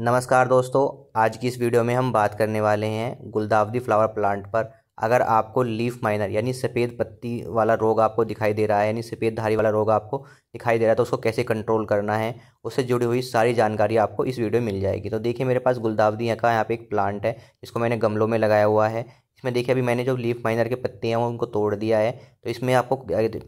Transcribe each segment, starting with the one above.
नमस्कार दोस्तों आज की इस वीडियो में हम बात करने वाले हैं गुलदावदी फ्लावर प्लांट पर अगर आपको लीफ माइनर यानी सफ़ेद पत्ती वाला रोग आपको दिखाई दे रहा है यानी सफ़ेद धारी वाला रोग आपको दिखाई दे रहा है तो उसको कैसे कंट्रोल करना है उससे जुड़ी हुई सारी जानकारी आपको इस वीडियो में मिल जाएगी तो देखिए मेरे पास गुलदावदी का यहाँ पे एक प्लांट है जिसको मैंने गमलों में लगाया हुआ है इसमें देखिए अभी मैंने जो लीफ माइनर के पत्ते हैं वो उनको तोड़ दिया है तो इसमें आपको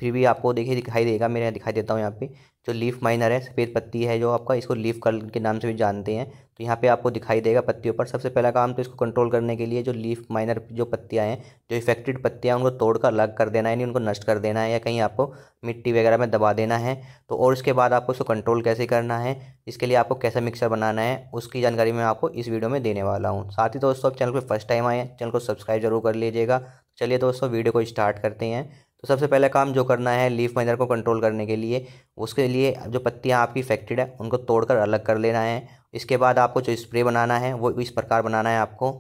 फिर भी आपको देखिए दिखाई देगा मेरे यहाँ दिखाई देता हूँ यहाँ पे जो लीफ माइनर है सफ़ेद पत्ती है जो आपका इसको लीफ कर्ल के नाम से भी जानते हैं तो यहाँ पे आपको दिखाई देगा पत्तियों पर सबसे पहला काम तो इसको कंट्रोल करने के लिए जो लीफ माइनर जो पत्तियाँ हैं जो इफेक्टेड पत्तियाँ उनको तोड़कर अलग कर देना है यानी उनको नष्ट कर देना है या कहीं आपको मिट्टी वगैरह में दबा देना है तो और उसके बाद आपको इसको कंट्रोल कैसे करना है इसके लिए आपको कैसा मिक्सर बनाना है उसकी जानकारी मैं आपको इस वीडियो में देने वाला हूँ साथ ही दोस्तों आप चैनल पर फर्स्ट टाइम आए हैं चैनल को सब्सक्राइब जरूर कर लीजिएगा चलिए दोस्तों वीडियो को स्टार्ट करते हैं तो सबसे पहला काम जो करना है लीफ माइनर को कंट्रोल करने के लिए उसके लिए जो पत्तियाँ आपकी इफेक्टेड है उनको तोड़कर अलग कर लेना है इसके बाद आपको जो स्प्रे बनाना है वो इस प्रकार बनाना है आपको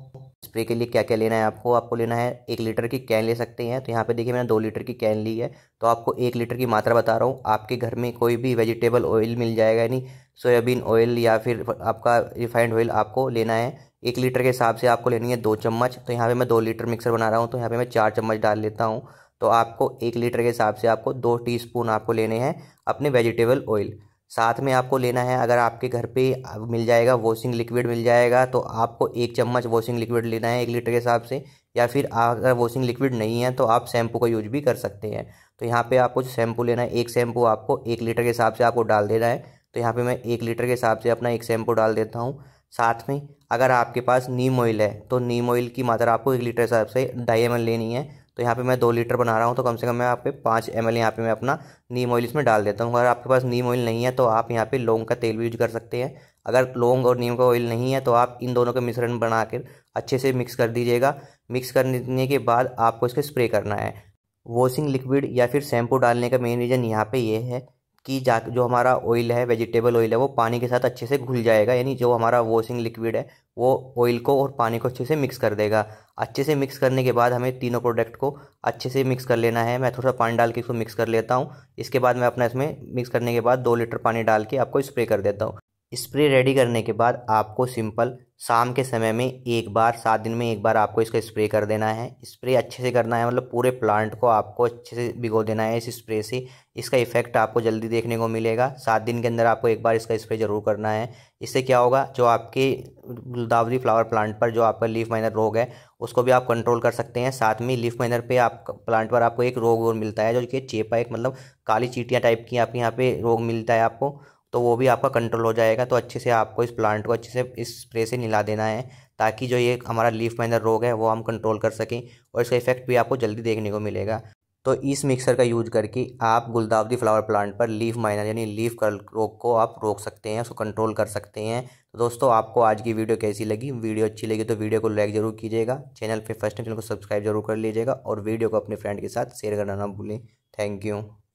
स्प्रे के लिए क्या क्या लेना है आपको आपको लेना है एक लीटर की कैन ले सकते हैं तो यहाँ पे देखिए मैंने दो लीटर की कैन ली है तो आपको एक लीटर की मात्रा बता रहा हूँ आपके घर में कोई भी वेजिटेबल ऑयल मिल जाएगा यानी सोयाबीन ऑयल या फिर आपका रिफाइंड ऑयल आपको लेना है एक लीटर के हिसाब से आपको लेनी है दो चम्मच तो यहाँ पर मैं दो लीटर मिक्सर बना रहा हूँ तो यहाँ पर मैं चार चम्मच डाल लेता हूँ तो आपको एक लीटर के हिसाब से आपको दो टीस्पून आपको लेने हैं अपने वेजिटेबल ऑयल साथ में आपको लेना है अगर आपके घर पे मिल जाएगा वॉशिंग लिक्विड मिल जाएगा तो आपको एक चम्मच वॉशिंग लिक्विड लेना है एक लीटर के हिसाब से या फिर अगर वॉशिंग लिक्विड नहीं है तो आप शैम्पू का यूज भी कर सकते हैं तो यहाँ पे आपको शैम्पू लेना है एक शैम्पू आपको एक लीटर के हिसाब से आपको डाल देना है तो यहाँ पर मैं एक लीटर के हिसाब से अपना एक शैम्पू डाल देता हूँ साथ में अगर आपके पास नीम ऑयल है तो नीम ऑयल की मात्रा आपको एक लीटर हिसाब से ढाई एम लेनी है तो यहाँ पे मैं दो लीटर बना रहा हूँ तो कम से कम मैं आप पे पाँच एम एल यहाँ पे मैं अपना नीम ऑयल इसमें डाल देता हूँ अगर आपके पास नीम ऑयल नहीं है तो आप यहाँ पे लौंग का तेल भी यूज कर सकते हैं अगर लौंग और नीम का ऑयल नहीं है तो आप इन दोनों का मिश्रण बनाकर अच्छे से मिक्स कर दीजिएगा मिक्स करने के बाद आपको इसके स्प्रे करना है वॉशिंग लिक्विड या फिर शैम्पू डालने का मेन रीज़न यहाँ पर ये यह है कि जा जो हमारा ऑयल है वेजिटेबल ऑयल है वो पानी के साथ अच्छे से घुल जाएगा यानी जो हमारा वॉशिंग लिक्विड है वो ऑयल को और पानी को अच्छे से मिक्स कर देगा अच्छे से मिक्स करने के बाद हमें तीनों प्रोडक्ट को अच्छे से मिक्स कर लेना है मैं थोड़ा सा पानी डाल के इसको मिक्स कर लेता हूँ इसके बाद मैं अपना इसमें मिक्स करने के बाद दो लीटर पानी डाल के आपको स्प्रे कर देता हूँ स्प्रे रेडी करने के बाद आपको सिंपल शाम के समय में एक बार सात दिन में एक बार आपको इसका स्प्रे कर देना है स्प्रे अच्छे से करना है मतलब पूरे प्लांट को आपको अच्छे से भिगो देना है इस स्प्रे से इसका इफेक्ट आपको जल्दी देखने को मिलेगा सात दिन के अंदर आपको एक बार इसका स्प्रे ज़रूर करना है इससे क्या होगा जो आपके गुलदावरी फ्लावर प्लांट पर जो आपका लीफ माइनर रोग है उसको भी आप कंट्रोल कर सकते हैं साथ में लीफ माइनर पे आप प्लांट पर आपको एक रोग और मिलता है जो कि चेपा एक मतलब काली चीटियाँ टाइप की आपके यहाँ पे रोग मिलता है आपको तो वो भी आपका कंट्रोल हो जाएगा तो अच्छे से आपको इस प्लांट को अच्छे से इस स्प्रे से निला देना है ताकि जो ये हमारा लीफ माइनर रोग है वो हम कंट्रोल कर सकें और इसका इफेक्ट भी आपको जल्दी देखने को मिलेगा तो इस मिक्सर का यूज करके आप गुलदावदी फ्लावर प्लांट पर लीफ माइनर यानी लीफ कर्ल रोग को आप रोक सकते हैं उसको कंट्रोल कर सकते हैं तो दोस्तों आपको आज की वीडियो कैसी लगी वीडियो अच्छी लगी तो वीडियो को लाइक जरूर कीजिएगा चैनल पे फर्स्ट टाइम चैनल को सब्सक्राइब जरूर कर लीजिएगा और वीडियो को अपने फ्रेंड के साथ शेयर करना ना भूलें थैंक यू